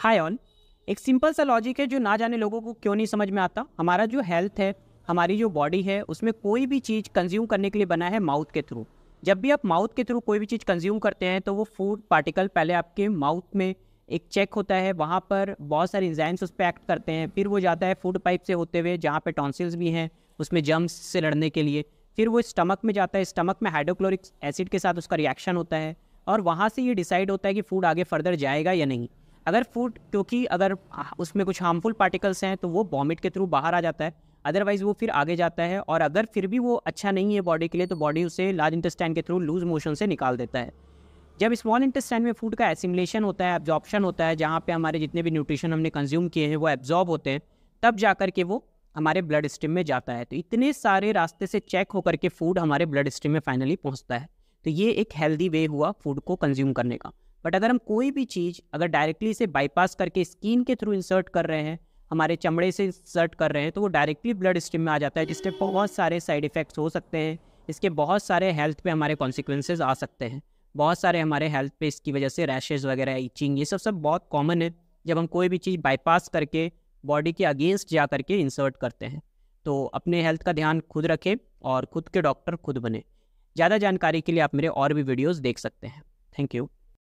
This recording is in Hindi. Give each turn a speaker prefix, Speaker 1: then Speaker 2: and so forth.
Speaker 1: हाय ऑल एक सिंपल सा लॉजिक है जो ना जाने लोगों को क्यों नहीं समझ में आता हमारा जो हेल्थ है हमारी जो बॉडी है उसमें कोई भी चीज़ कंज्यूम करने के लिए बना है माउथ के थ्रू जब भी आप माउथ के थ्रू कोई भी चीज़ कंज्यूम करते हैं तो वो फूड पार्टिकल पहले आपके माउथ में एक चेक होता है वहाँ पर बहुत सारे इंजाइम्स उस पर एक्ट करते हैं फिर वो जाता है फूड पाइप से होते हुए जहाँ पर टॉन्सिल्स भी हैं उसमें जम्स से लड़ने के लिए फिर वो स्टमक में जाता है स्टमक में हाइड्रोक्लोरिक एसिड के साथ उसका रिएक्शन होता है और वहाँ से ये डिसाइड होता है कि फूड आगे फर्दर जाएगा या नहीं अगर फूड क्योंकि अगर हाँ, उसमें कुछ हार्मफुल पार्टिकल्स हैं तो वो वॉमिट के थ्रू बाहर आ जाता है अदरवाइज़ वो फिर आगे जाता है और अगर फिर भी वो अच्छा नहीं है बॉडी के लिए तो बॉडी उसे लार्ज इंटेस्टाइन के थ्रू लूज मोशन से निकाल देता है जब स्मॉल इंटेस्टाइन में फूड का एसिमुलेशन होता है एब्जॉर्प्शन होता है जहाँ पे हमारे जितने भी न्यूट्रिशन हमने कंज्यूम किए हैं वो एब्जॉर्ब होते हैं तब जा कर के वो हमारे ब्लड स्ट्रीम में जाता है तो इतने सारे रास्ते से चेक होकर के फूड हमारे ब्लड स्ट्रीम में फाइनली पहुँचता है तो ये एक हेल्दी वे हुआ फूड को कंज्यूम करने का बट अगर हम कोई भी चीज़ अगर डायरेक्टली इसे बाईपास करके स्किन के थ्रू इंसर्ट कर रहे हैं हमारे चमड़े से इंसर्ट कर रहे हैं तो वो डायरेक्टली ब्लड स्ट्रीम में आ जाता है जिसके बहुत सारे साइड इफ़ेक्ट्स हो सकते हैं इसके बहुत सारे हेल्थ पे हमारे कॉन्सिक्वेंसेज आ सकते हैं बहुत सारे हमारे हेल्थ पे इसकी वजह से रैशेज़ वगैरह इचिंग ये सब सब बहुत कॉमन है जब हम कोई भी चीज़ बाईपास करके बॉडी के अगेंस्ट जा करके इंसर्ट करते हैं तो अपने हेल्थ का ध्यान खुद रखें और खुद के डॉक्टर खुद बने ज़्यादा जानकारी के लिए आप मेरे और भी वीडियोज़ देख सकते हैं थैंक यू